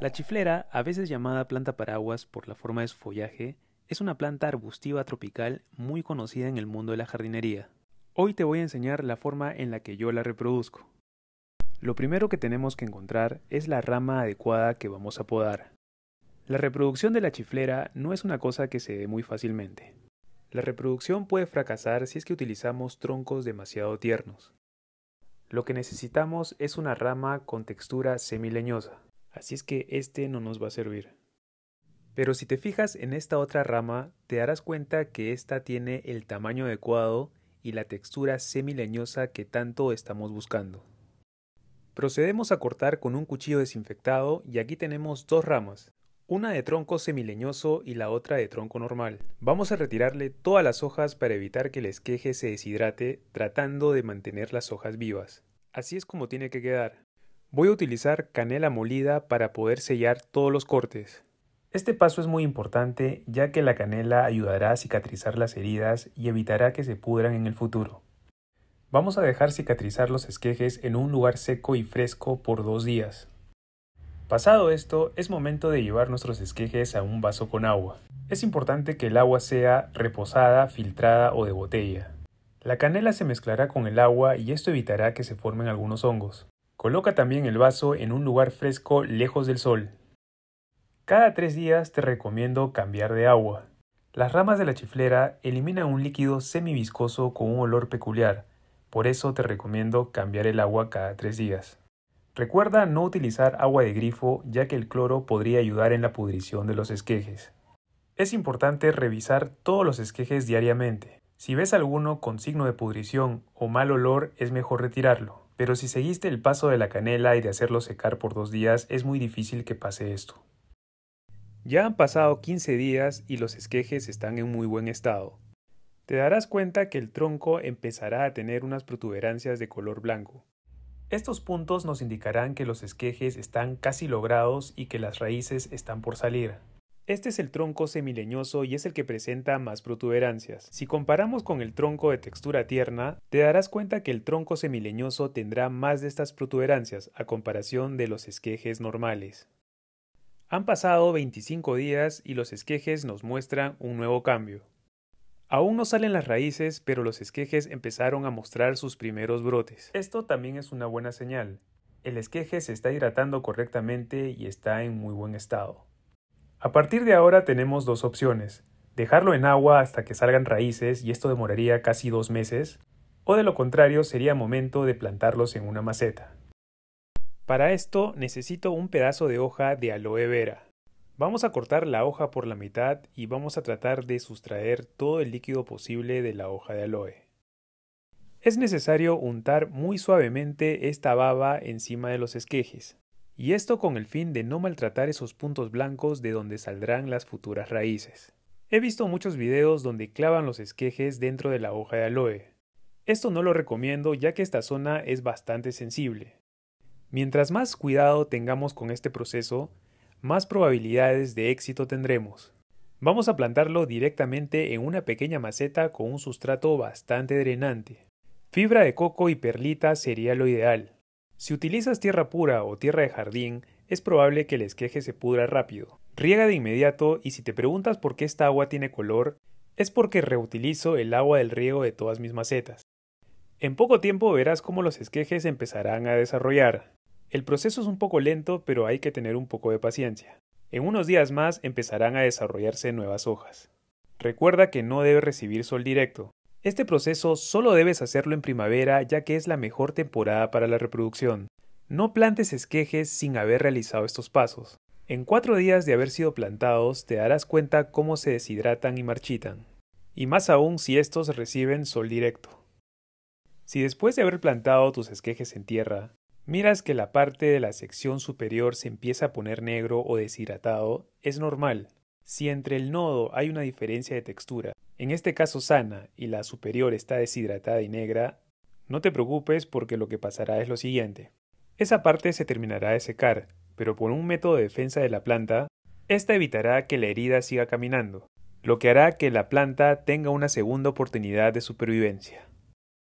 La chiflera, a veces llamada planta paraguas por la forma de su follaje, es una planta arbustiva tropical muy conocida en el mundo de la jardinería. Hoy te voy a enseñar la forma en la que yo la reproduzco. Lo primero que tenemos que encontrar es la rama adecuada que vamos a podar. La reproducción de la chiflera no es una cosa que se dé muy fácilmente. La reproducción puede fracasar si es que utilizamos troncos demasiado tiernos. Lo que necesitamos es una rama con textura semileñosa así es que este no nos va a servir. Pero si te fijas en esta otra rama, te darás cuenta que esta tiene el tamaño adecuado y la textura semileñosa que tanto estamos buscando. Procedemos a cortar con un cuchillo desinfectado y aquí tenemos dos ramas, una de tronco semileñoso y la otra de tronco normal. Vamos a retirarle todas las hojas para evitar que el esqueje se deshidrate, tratando de mantener las hojas vivas. Así es como tiene que quedar. Voy a utilizar canela molida para poder sellar todos los cortes. Este paso es muy importante ya que la canela ayudará a cicatrizar las heridas y evitará que se pudran en el futuro. Vamos a dejar cicatrizar los esquejes en un lugar seco y fresco por dos días. Pasado esto, es momento de llevar nuestros esquejes a un vaso con agua. Es importante que el agua sea reposada, filtrada o de botella. La canela se mezclará con el agua y esto evitará que se formen algunos hongos. Coloca también el vaso en un lugar fresco lejos del sol. Cada tres días te recomiendo cambiar de agua. Las ramas de la chiflera eliminan un líquido semiviscoso con un olor peculiar, por eso te recomiendo cambiar el agua cada tres días. Recuerda no utilizar agua de grifo ya que el cloro podría ayudar en la pudrición de los esquejes. Es importante revisar todos los esquejes diariamente. Si ves alguno con signo de pudrición o mal olor es mejor retirarlo pero si seguiste el paso de la canela y de hacerlo secar por dos días, es muy difícil que pase esto. Ya han pasado 15 días y los esquejes están en muy buen estado. Te darás cuenta que el tronco empezará a tener unas protuberancias de color blanco. Estos puntos nos indicarán que los esquejes están casi logrados y que las raíces están por salir. Este es el tronco semileñoso y es el que presenta más protuberancias. Si comparamos con el tronco de textura tierna, te darás cuenta que el tronco semileñoso tendrá más de estas protuberancias a comparación de los esquejes normales. Han pasado 25 días y los esquejes nos muestran un nuevo cambio. Aún no salen las raíces, pero los esquejes empezaron a mostrar sus primeros brotes. Esto también es una buena señal. El esqueje se está hidratando correctamente y está en muy buen estado. A partir de ahora tenemos dos opciones, dejarlo en agua hasta que salgan raíces y esto demoraría casi dos meses, o de lo contrario sería momento de plantarlos en una maceta. Para esto necesito un pedazo de hoja de aloe vera. Vamos a cortar la hoja por la mitad y vamos a tratar de sustraer todo el líquido posible de la hoja de aloe. Es necesario untar muy suavemente esta baba encima de los esquejes y esto con el fin de no maltratar esos puntos blancos de donde saldrán las futuras raíces. He visto muchos videos donde clavan los esquejes dentro de la hoja de aloe. Esto no lo recomiendo ya que esta zona es bastante sensible. Mientras más cuidado tengamos con este proceso, más probabilidades de éxito tendremos. Vamos a plantarlo directamente en una pequeña maceta con un sustrato bastante drenante. Fibra de coco y perlita sería lo ideal, si utilizas tierra pura o tierra de jardín, es probable que el esqueje se pudra rápido. Riega de inmediato y si te preguntas por qué esta agua tiene color, es porque reutilizo el agua del riego de todas mis macetas. En poco tiempo verás cómo los esquejes empezarán a desarrollar. El proceso es un poco lento, pero hay que tener un poco de paciencia. En unos días más empezarán a desarrollarse nuevas hojas. Recuerda que no debe recibir sol directo. Este proceso solo debes hacerlo en primavera ya que es la mejor temporada para la reproducción. No plantes esquejes sin haber realizado estos pasos. En cuatro días de haber sido plantados te darás cuenta cómo se deshidratan y marchitan, y más aún si estos reciben sol directo. Si después de haber plantado tus esquejes en tierra, miras que la parte de la sección superior se empieza a poner negro o deshidratado, es normal, si entre el nodo hay una diferencia de textura, en este caso sana, y la superior está deshidratada y negra, no te preocupes porque lo que pasará es lo siguiente. Esa parte se terminará de secar, pero por un método de defensa de la planta, esta evitará que la herida siga caminando, lo que hará que la planta tenga una segunda oportunidad de supervivencia.